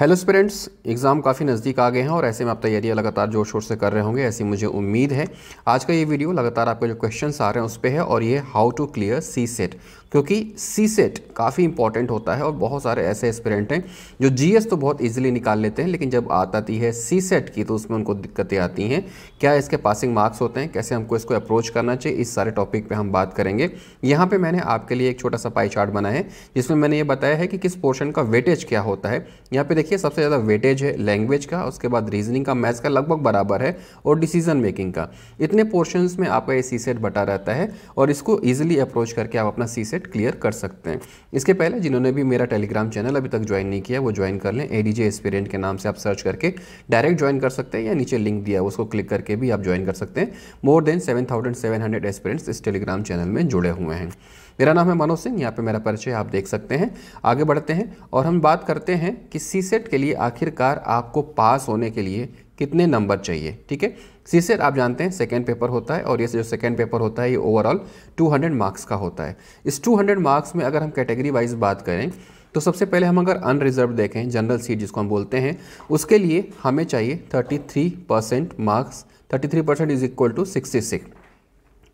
hello स्पेरेंट्स exam काफ़ी नज़दीक आ गए हैं और ऐसे में आप तैयारियां लगातार जोर शोर से कर रहे होंगे ऐसी मुझे उम्मीद है आज का ये वीडियो लगातार आपके जो क्वेश्चंस आ रहे हैं उस पर है और ये how to clear C SET क्योंकि सी सेट काफ़ी इंपॉर्टेंट होता है और बहुत सारे ऐसे स्पेरेंट हैं जो जी तो बहुत ईजिली निकाल लेते हैं लेकिन जब आती है सी सेट की तो उसमें उनको दिक्कतें आती हैं क्या इसके पासिंग मार्क्स होते हैं कैसे हमको इसको अप्रोच करना चाहिए इस सारे टॉपिक पर हम बात करेंगे यहाँ पर मैंने आपके लिए एक छोटा सा पाई चार्ट बनाया है जिसमें मैंने ये बताया है कि किस पोर्शन का वेटेज क्या होता है यहाँ पर देखिए देखिए सबसे ज़्यादा वेटेज है लैंग्वेज का उसके बाद रीजनिंग का मैथ्स का लगभग बराबर है और डिसीजन मेकिंग का इतने पोर्शंस में आपका ये सी सेट बटा रहता है और इसको ईजिली अप्रोच करके आप अपना सी सेट क्लियर कर सकते हैं इसके पहले जिन्होंने भी मेरा टेलीग्राम चैनल अभी तक ज्वाइन नहीं किया वो ज्वाइन कर लें ए डी जे के नाम से आप सर्च करके डायरेक्ट ज्वाइन कर सकते हैं या नीचे लिंक दिया उसको क्लिक करके भी आप ज्वाइन कर सकते हैं more than seven thousand seven hundred aspirants इस टेलीग्राम चैनल में जुड़े हुए हैं मेरा नाम है मनोज सिंह यहाँ पे मेरा परिचय आप देख सकते हैं आगे बढ़ते हैं और हम बात करते हैं कि सी सेट के लिए आखिरकार आपको पास होने के लिए कितने नंबर चाहिए ठीक है सी सेट आप जानते हैं सेकेंड पेपर होता है और ये जो सेकेंड पेपर होता है ये ओवरऑल टू मार्क्स का होता है इस टू मार्क्स में अगर हम कैटेगरी वाइज बात करें तो सबसे पहले हम अगर अनरिजर्व देखें जनरल सीट जिसको हम बोलते हैं उसके लिए हमें चाहिए 33 percent marks 33 percent is equal to sixty six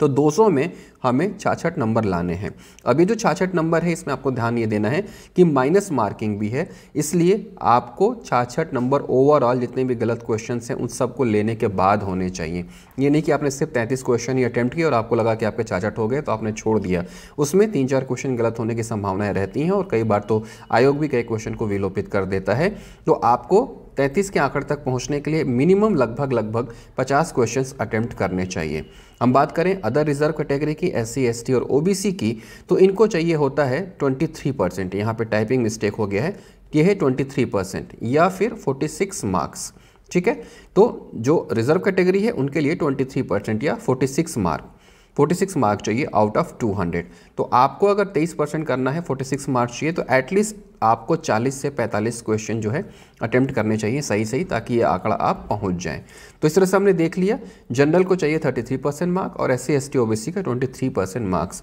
तो 200 में हमें छाछठ नंबर लाने हैं अभी जो छाछठ नंबर है इसमें आपको ध्यान ये देना है कि माइनस मार्किंग भी है इसलिए आपको छाछठ नंबर ओवरऑल जितने भी गलत क्वेश्चन हैं उन सबको लेने के बाद होने चाहिए ये नहीं कि आपने सिर्फ तैंतीस क्वेश्चन ही अटैम्प्ट किया और आपको लगा कि आपके छाछठ हो गए तो आपने छोड़ दिया उसमें तीन चार क्वेश्चन गलत होने की संभावनाएं रहती हैं और कई बार तो आयोग भी कई क्वेश्चन को विलोपित कर देता है तो आपको तैंतीस के आंकड़े तक पहुंचने के लिए मिनिमम लगभग लगभग 50 क्वेश्चंस अटेम्प्ट करने चाहिए हम बात करें अदर रिजर्व कैटेगरी की एस सी और ओ की तो इनको चाहिए होता है ट्वेंटी थ्री परसेंट यहाँ पर टाइपिंग मिस्टेक हो गया है यह है ट्वेंटी थ्री परसेंट या फिर फोर्टी सिक्स मार्क्स ठीक है तो जो रिजर्व कैटेगरी है उनके लिए ट्वेंटी थ्री परसेंट या फोर्टी सिक्स मार्क 46 मार्क्स चाहिए आउट ऑफ 200 तो आपको अगर 23 परसेंट करना है 46 मार्क्स चाहिए तो एटलीस्ट आपको 40 से 45 क्वेश्चन जो है अटेम्प्ट करने चाहिए सही सही ताकि ये आंकड़ा आप पहुंच जाएं तो इस तरह से हमने देख लिया जनरल को चाहिए 33 परसेंट मार्क और एस सी एस टी का थ्री परसेंट मार्क्स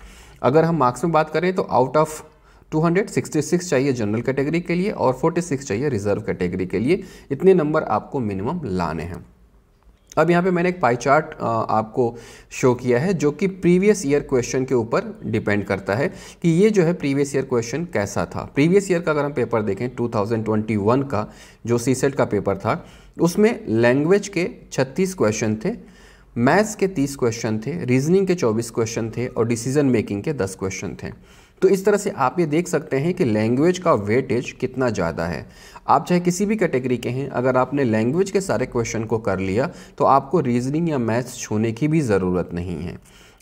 अगर हम मार्क्स में बात करें तो आउट ऑफ 266 चाहिए जनरल कैटेगरी के लिए और 46 चाहिए रिजर्व कैटेगरी के लिए इतने नंबर आपको मिनिमम लाने हैं अब यहाँ पे मैंने एक पाई चार्ट आपको शो किया है जो कि प्रीवियस ईयर क्वेश्चन के ऊपर डिपेंड करता है कि ये जो है प्रीवियस ईयर क्वेश्चन कैसा था प्रीवियस ईयर का अगर हम पेपर देखें 2021 का जो सीसेट का पेपर था उसमें लैंग्वेज के 36 क्वेश्चन थे मैथ्स के 30 क्वेश्चन थे रीजनिंग के 24 क्वेश्चन थे और डिसीजन मेकिंग के 10 क्वेश्चन थे तो इस तरह से आप ये देख सकते हैं कि लैंग्वेज का वेटेज कितना ज़्यादा है आप चाहे किसी भी कैटेगरी के हैं अगर आपने लैंग्वेज के सारे क्वेश्चन को कर लिया तो आपको रीजनिंग या मैथ्स छूने की भी ज़रूरत नहीं है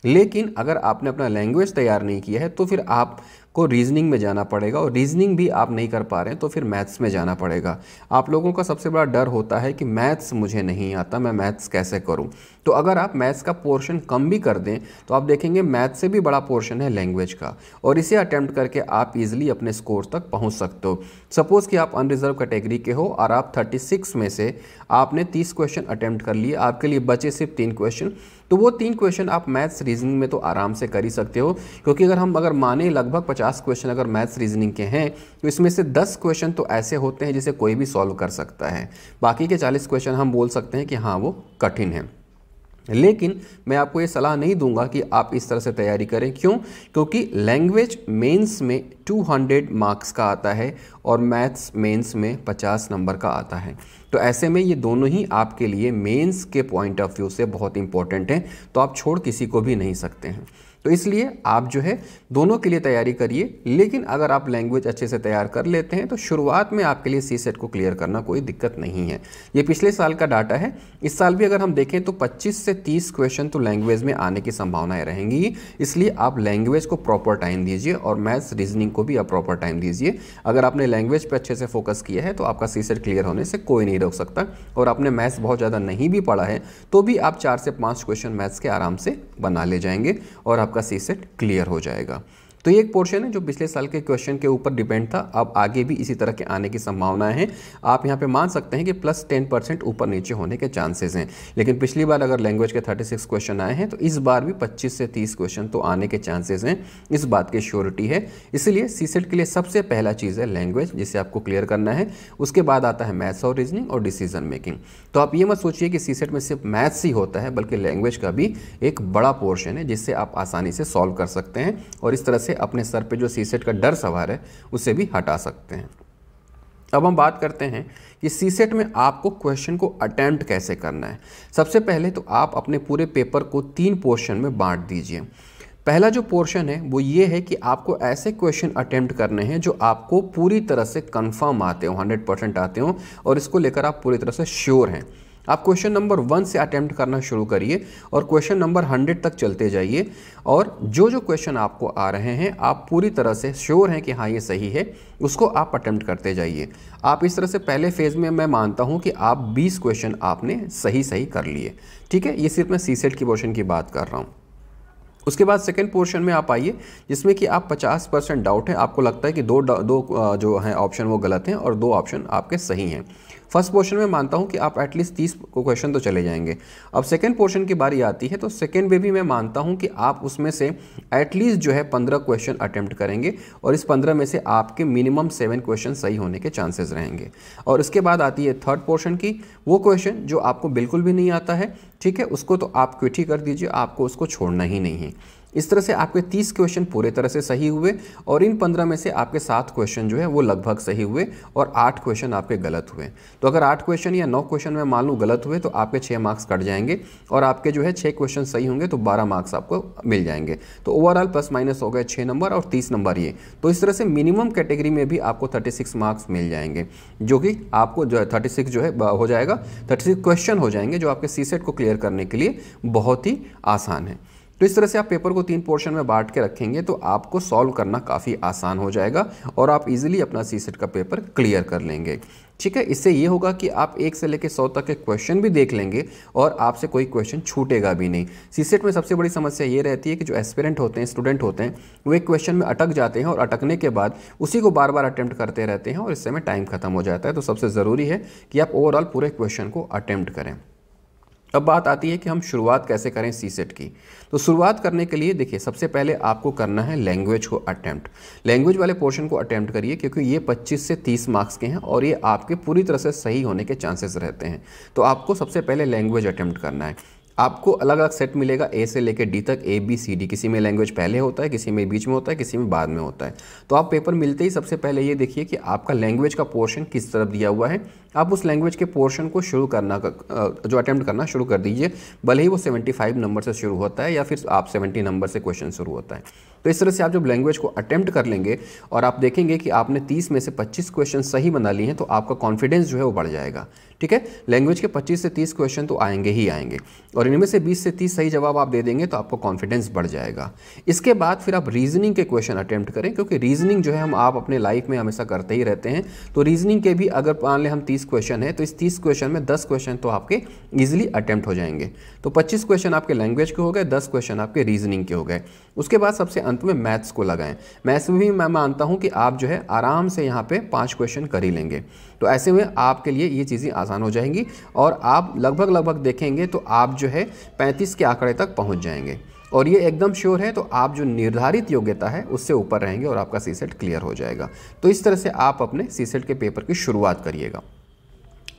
लेकिन अगर आपने अपना लैंग्वेज तैयार नहीं किया है तो फिर आप को रीजनिंग में जाना पड़ेगा और रीजनिंग भी आप नहीं कर पा रहे हैं तो फिर मैथ्स में जाना पड़ेगा आप लोगों का सबसे बड़ा डर होता है कि मैथ्स मुझे नहीं आता मैं मैथ्स कैसे करूँ तो अगर आप मैथ्स का पोर्शन कम भी कर दें तो आप देखेंगे मैथ्स से भी बड़ा पोर्शन है लैंग्वेज का और इसे अटैम्प्ट करके आप इजिली अपने स्कोर तक पहुँच सकते हो सपोज़ कि आप अनरिजर्व कैटेगरी के हो और आप सिक्स में से आपने तीस क्वेश्चन अटैम्प्ट कर लिए आपके लिए बचे सिर्फ तीन क्वेश्चन तो वो तीन क्वेश्चन आप मैथ्स रीजनिंग में तो आराम से कर ही सकते हो क्योंकि अगर हम अगर माने लगभग पचास क्वेश्चन अगर मैथ्स रीजनिंग के हैं तो इसमें से दस क्वेश्चन तो ऐसे होते हैं जिसे कोई भी सॉल्व कर सकता है बाकी के चालीस क्वेश्चन हम बोल सकते हैं कि हाँ वो कठिन है लेकिन मैं आपको ये सलाह नहीं दूंगा कि आप इस तरह से तैयारी करें क्यों क्योंकि लैंग्वेज मेंस में 200 मार्क्स का आता है और मैथ्स मेंस में 50 नंबर का आता है तो ऐसे में ये दोनों ही आपके लिए मेंस के पॉइंट ऑफ व्यू से बहुत इंपॉर्टेंट हैं तो आप छोड़ किसी को भी नहीं सकते हैं तो इसलिए आप जो है दोनों के लिए तैयारी करिए लेकिन अगर आप लैंग्वेज अच्छे से तैयार कर लेते हैं तो शुरुआत में आपके लिए सी सेट को क्लियर करना कोई दिक्कत नहीं है ये पिछले साल का डाटा है इस साल भी अगर हम देखें तो 25 से 30 क्वेश्चन तो लैंग्वेज में आने की संभावनाएं रहेंगी इसलिए आप लैंग्वेज को प्रॉपर टाइम दीजिए और मैथ्स रीजनिंग को भी आप प्रॉपर टाइम दीजिए अगर आपने लैंग्वेज पर अच्छे से फोकस किया है तो आपका सी सेट क्लियर होने से कोई नहीं रोक सकता और आपने मैथ्स बहुत ज़्यादा नहीं भी पढ़ा है तो भी आप चार से पाँच क्वेश्चन मैथ्स के आराम से बना ले जाएंगे और आप आपका सी सेट क्लियर हो जाएगा तो ये एक पोर्शन है जो पिछले साल के क्वेश्चन के ऊपर डिपेंड था अब आगे भी इसी तरह के आने की संभावना है आप यहाँ पे मान सकते हैं कि प्लस टेन परसेंट ऊपर नीचे होने के चांसेस हैं लेकिन पिछली बार अगर लैंग्वेज के थर्टी सिक्स क्वेश्चन आए हैं तो इस बार भी पच्चीस से तीस क्वेश्चन तो आने के चांसेज हैं इस बात की श्योरिटी है इसीलिए सी के लिए सबसे पहला चीज़ है लैंग्वेज जिसे आपको क्लियर करना है उसके बाद आता है मैथ्स और रीजनिंग और डिसीजन मेकिंग तो आप ये मत सोचिए कि सी में सिर्फ मैथ्स ही होता है बल्कि लैंग्वेज का भी एक बड़ा पोर्शन है जिससे आप आसानी से सॉल्व कर सकते हैं और इस तरह से से अपने सर पे जो सीसेट का डर सवार है उसे भी हटा सकते हैं अब हम बात करते हैं कि सीसेट में आपको क्वेश्चन को अटैम्प्ट कैसे करना है सबसे पहले तो आप अपने पूरे पेपर को तीन पोर्शन में बांट दीजिए पहला जो पोर्शन है वो ये है कि आपको ऐसे क्वेश्चन अटेम्प्ट करने हैं जो आपको पूरी तरह से कंफर्म आते हो 100 परसेंट आते हो और इसको लेकर आप पूरी तरह से श्योर हैं आप क्वेश्चन नंबर वन से अटैम्प्ट करना शुरू करिए और क्वेश्चन नंबर हंड्रेड तक चलते जाइए और जो जो क्वेश्चन आपको आ रहे हैं आप पूरी तरह से श्योर हैं कि हाँ ये सही है उसको आप अटैम्प्ट करते जाइए आप इस तरह से पहले फेज़ में मैं मानता हूँ कि आप बीस क्वेश्चन आपने सही सही कर लिए ठीक है ये सिर्फ मैं सी सेट की पोर्शन की बात कर रहा हूँ उसके बाद सेकेंड पोर्शन में आप आइए जिसमें कि आप 50 परसेंट डाउट है आपको लगता है कि दो दो जो हैं ऑप्शन वो गलत हैं और दो ऑप्शन आपके सही हैं फर्स्ट पोर्शन में मानता हूँ कि आप एटलीस्ट तीस क्वेश्चन तो चले जाएंगे अब सेकेंड पोर्शन की बारी आती है तो सेकेंड में भी मैं मानता हूँ कि आप उसमें से एटलीस्ट जो है पंद्रह क्वेश्चन अटैम्प्ट करेंगे और इस पंद्रह में से आपके मिनिमम सेवन क्वेश्चन सही होने के चांसेस रहेंगे और इसके बाद आती है थर्ड पोर्शन की वो क्वेश्चन जो आपको बिल्कुल भी नहीं आता है ठीक है उसको तो आप क्विटी कर दीजिए आपको उसको छोड़ना ही नहीं है इस तरह से आपके 30 क्वेश्चन पूरे तरह से सही हुए और इन 15 में से आपके सात क्वेश्चन जो है वो लगभग सही हुए और आठ क्वेश्चन आपके गलत हुए तो अगर आठ क्वेश्चन या नौ क्वेश्चन में मान लूँ गलत हुए तो आपके छः मार्क्स कट जाएंगे और आपके जो है छः क्वेश्चन सही होंगे तो बारह मार्क्स आपको मिल जाएंगे तो ओवरऑल प्लस माइनस हो गए छः नंबर और तीस नंबर ये तो इस तरह से मिनिमम कैटेगरी में भी आपको थर्टी मार्क्स मिल जाएंगे जो कि आपको जो है थर्टी जो है हो जाएगा थर्टी क्वेश्चन हो जाएंगे जो आपके सी को क्लियर करने के लिए बहुत ही आसान है तो इस तरह से आप पेपर को तीन पोर्शन में बांट के रखेंगे तो आपको सॉल्व करना काफ़ी आसान हो जाएगा और आप इजीली अपना सी सेट का पेपर क्लियर कर लेंगे ठीक है इससे ये होगा कि आप एक से लेकर सौ तक के क्वेश्चन भी देख लेंगे और आपसे कोई क्वेश्चन छूटेगा भी नहीं सी सेट में सबसे बड़ी समस्या ये रहती है कि जो एस्पिरेंट होते हैं स्टूडेंट होते हैं वो एक क्वेश्चन में अटक जाते हैं और अटकने के बाद उसी को बार बार अटैम्प्ट करते रहते हैं और इससे में टाइम खत्म हो जाता है तो सबसे ज़रूरी है कि आप ओवरऑल पूरे क्वेश्चन को अटैम्प्ट करें अब बात आती है कि हम शुरुआत कैसे करें सी सेट की तो शुरुआत करने के लिए देखिए सबसे पहले आपको करना है लैंग्वेज को अटैम्प्ट लैंग्वेज वाले पोर्शन को अटैम्प्ट करिए क्योंकि ये 25 से 30 मार्क्स के हैं और ये आपके पूरी तरह से सही होने के चांसेस रहते हैं तो आपको सबसे पहले लैंग्वेज अटैम्प्ट करना है आपको अलग अलग सेट मिलेगा ए से लेकर डी तक ए बी सी डी किसी में लैंग्वेज पहले होता है किसी में बीच में होता है किसी में बाद में होता है तो आप पेपर मिलते ही सबसे पहले ये देखिए कि आपका लैंग्वेज का पोर्शन किस तरफ दिया हुआ है आप उस लैंग्वेज के पोर्शन को शुरू करना जो अटैम्प्ट करना शुरू कर दीजिए भले ही वो सेवेंटी नंबर से शुरू होता है या फिर आप सेवेंटी नंबर से क्वेश्चन शुरू होता है तो इस तरह से आप जब लैंग्वेज को अटैम्प्ट कर लेंगे और आप देखेंगे कि आपने तीस में से पच्चीस क्वेश्चन सही बना लिए हैं तो आपका कॉन्फिडेंस जो है वो बढ़ जाएगा ठीक है लैंग्वेज के पच्चीस से तीस क्वेश्चन तो आएंगे ही आएंगे और इनमें से बीस से तीस सही जवाब आप दे देंगे तो आपका कॉन्फिडेंस बढ़ जाएगा इसके बाद फिर आप रीजनिंग के क्वेश्चन अटैम्प्ट करें क्योंकि रीजनिंग जो है हम आप अपने लाइफ में हमेशा करते ही रहते हैं तो रीजनिंग के भी अगर मान लें हम तीस क्वेश्चन है तो इस तीस क्वेश्चन में दस क्वेश्चन तो आपके ईजिली अटैम्प्ट हो जाएंगे तो पच्चीस क्वेश्चन आपके लैंग्वेज के हो गए दस क्वेश्चन आपके रीजनिंग के हो गए उसके बाद सबसे अंत में मैथ्स को लगाएं मैथ्स में भी मैं मानता हूं कि आप जो है आराम से यहां पे पांच क्वेश्चन कर ही लेंगे तो ऐसे में आपके लिए ये चीज़ें आसान हो जाएंगी और आप लगभग लगभग देखेंगे तो आप जो है पैंतीस के आंकड़े तक पहुँच जाएंगे और ये एकदम श्योर है तो आप जो निर्धारित योग्यता है उससे ऊपर रहेंगे और आपका सी क्लियर हो जाएगा तो इस तरह से आप अपने सी के पेपर की शुरुआत करिएगा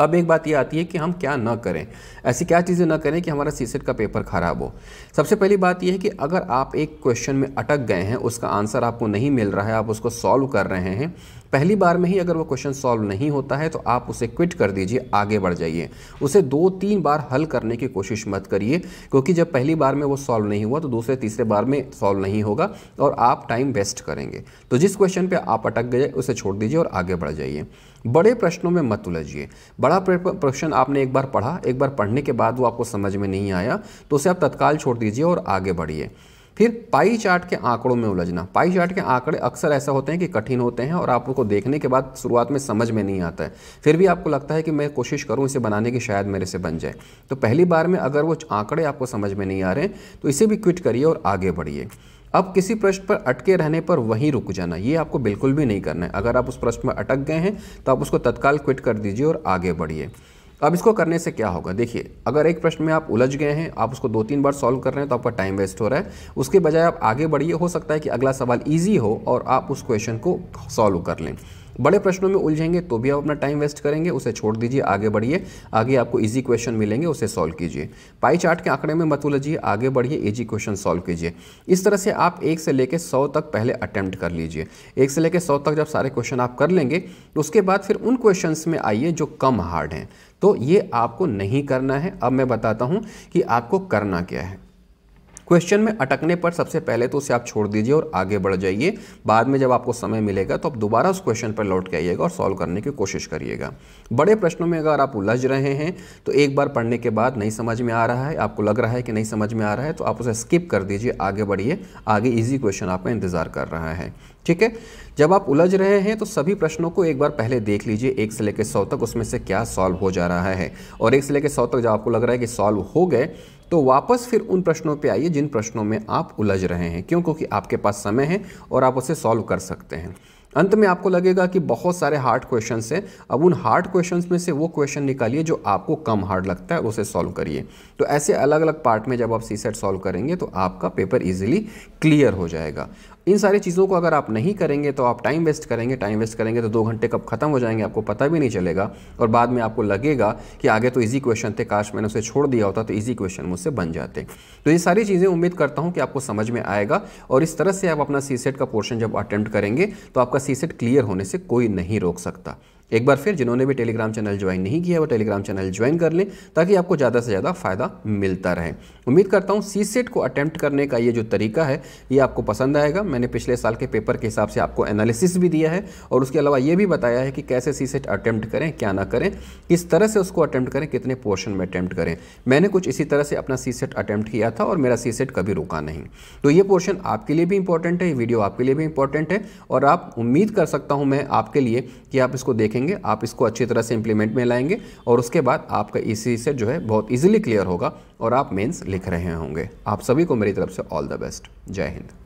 अब एक बात ये आती है कि हम क्या ना करें ऐसी क्या चीज़ें ना करें कि हमारा सीसेट का पेपर ख़राब हो सबसे पहली बात यह है कि अगर आप एक क्वेश्चन में अटक गए हैं उसका आंसर आपको नहीं मिल रहा है आप उसको सॉल्व कर रहे हैं पहली बार में ही अगर वो क्वेश्चन सॉल्व नहीं होता है तो आप उसे क्विट कर दीजिए आगे बढ़ जाइए उसे दो तीन बार हल करने की कोशिश मत करिए क्योंकि जब पहली बार में वो सॉल्व नहीं हुआ तो दूसरे तीसरे बार में सॉल्व नहीं होगा और आप टाइम वेस्ट करेंगे तो जिस क्वेश्चन पर आप अटक गए उसे छोड़ दीजिए और आगे बढ़ जाइए बड़े प्रश्नों में मत उलझिए बड़ा प्रश्न आपने एक बार पढ़ा एक बार पढ़ने के बाद वो आपको समझ में नहीं आया तो उसे आप तत्काल छोड़ दीजिए और आगे बढ़िए फिर पाई चार्ट के आंकड़ों में उलझना पाई चार्ट के आंकड़े अक्सर ऐसा होते हैं कि कठिन होते हैं और आप उनको देखने के बाद शुरुआत में समझ में नहीं आता है फिर भी आपको लगता है कि मैं कोशिश करूँ इसे बनाने की शायद मेरे से बन जाए तो पहली बार में अगर वो आंकड़े आपको समझ में नहीं आ रहे तो इसे भी क्विट करिए और आगे बढ़िए अब किसी प्रश्न पर अटके रहने पर वहीं रुक जाना ये आपको बिल्कुल भी नहीं करना है अगर आप उस प्रश्न में अटक गए हैं तो आप उसको तत्काल क्विट कर दीजिए और आगे बढ़िए तो अब इसको करने से क्या होगा देखिए अगर एक प्रश्न में आप उलझ गए हैं आप उसको दो तीन बार सॉल्व कर रहे हैं तो आपका टाइम वेस्ट हो रहा है उसके बजाय आप आगे बढ़िए हो सकता है कि अगला सवाल ईजी हो और आप उस क्वेश्चन को सॉल्व कर लें बड़े प्रश्नों में उलझेंगे तो भी आप अपना टाइम वेस्ट करेंगे उसे छोड़ दीजिए आगे बढ़िए आगे आपको ईजी क्वेश्चन मिलेंगे उसे सॉल्व कीजिए पाई चार्ट के आंकड़े में मत उलझिए आगे बढ़िए इजी क्वेश्चन सॉल्व कीजिए इस तरह से आप एक से लेकर सौ तक पहले अटैम्प्ट कर लीजिए एक से लेकर सौ तक जब सारे क्वेश्चन आप कर लेंगे तो उसके बाद फिर उन क्वेश्चन में आइए जो कम हार्ड हैं तो ये आपको नहीं करना है अब मैं बताता हूँ कि आपको करना क्या है क्वेश्चन में अटकने पर सबसे पहले तो उसे आप छोड़ दीजिए और आगे बढ़ जाइए बाद में जब आपको समय मिलेगा तो आप दोबारा उस क्वेश्चन पर लौट के आइएगा और सॉल्व करने की कोशिश करिएगा बड़े प्रश्नों में अगर आप उलझ रहे हैं तो एक बार पढ़ने के बाद नहीं समझ में आ रहा है आपको लग रहा है कि नहीं समझ में आ रहा है तो आप उसे स्किप कर दीजिए आगे बढ़िए आगे ईजी क्वेश्चन आपका इंतज़ार कर रहा है ठीक है जब आप उलझ रहे हैं तो सभी प्रश्नों को एक बार पहले देख लीजिए एक से लेकर सौ तक उसमें से क्या सॉल्व हो जा रहा है और एक से लेकर सौ तक जब आपको लग रहा है कि सॉल्व हो गए तो वापस फिर उन प्रश्नों पे आइए जिन प्रश्नों में आप उलझ रहे हैं क्यों क्योंकि आपके पास समय है और आप उसे सॉल्व कर सकते हैं अंत में आपको लगेगा कि बहुत सारे हार्ड क्वेश्चन हैं अब उन हार्ड क्वेश्चन में से वो क्वेश्चन निकालिए जो आपको कम हार्ड लगता है उसे सॉल्व करिए तो ऐसे अलग अलग पार्ट में जब आप सी सेट सॉल्व करेंगे तो आपका पेपर इजीली क्लियर हो जाएगा इन सारी चीज़ों को अगर आप नहीं करेंगे तो आप टाइम वेस्ट करेंगे टाइम वेस्ट करेंगे तो दो घंटे कब खत्म हो जाएंगे आपको पता भी नहीं चलेगा और बाद में आपको लगेगा कि आगे तो ईजी क्वेश्चन थे काश मैंने उसे छोड़ दिया होता तो ईजी क्वेश्चन मुझसे बन जाते तो ये सारी चीज़ें उम्मीद करता हूँ कि आपको समझ में आएगा और इस तरह से आप अपना सी का पोर्शन जब अटैम्प्ट करेंगे तो आपका सी क्लियर होने से कोई नहीं रोक सकता एक बार फिर जिन्होंने भी टेलीग्राम चैनल ज्वाइन नहीं किया वो टेलीग्राम चैनल ज्वाइन कर लें ताकि आपको ज़्यादा से ज़्यादा फ़ायदा मिलता रहे उम्मीद करता हूँ सी सेट को अटैम्प्ट करने का ये जो तरीका है ये आपको पसंद आएगा मैंने पिछले साल के पेपर के हिसाब से आपको एनालिसिस भी दिया है और उसके अलावा ये भी बताया है कि कैसे सी सेट अटैम्प्ट करें क्या ना करें किस तरह से उसको अटैम्प्ट करें कितने पोर्शन में अटैम्प्ट करें मैंने कुछ इसी तरह से अपना सी सेट अटैम्प्ट किया था और मेरा सी सेट कभी रुका नहीं तो ये पोर्शन आपके लिए भी इंपॉर्टेंट है ये वीडियो आपके लिए भी इंपॉर्टेंट है और आप उम्मीद कर सकता हूँ मैं आपके लिए कि आप इसको देखेंगे देंगे आप इसको अच्छी तरह से इंप्लीमेंट में लाएंगे और उसके बाद आपका इसी e से जो है बहुत ईजिली क्लियर होगा और आप मेन्स लिख रहे होंगे आप सभी को मेरी तरफ से ऑल द बेस्ट जय हिंद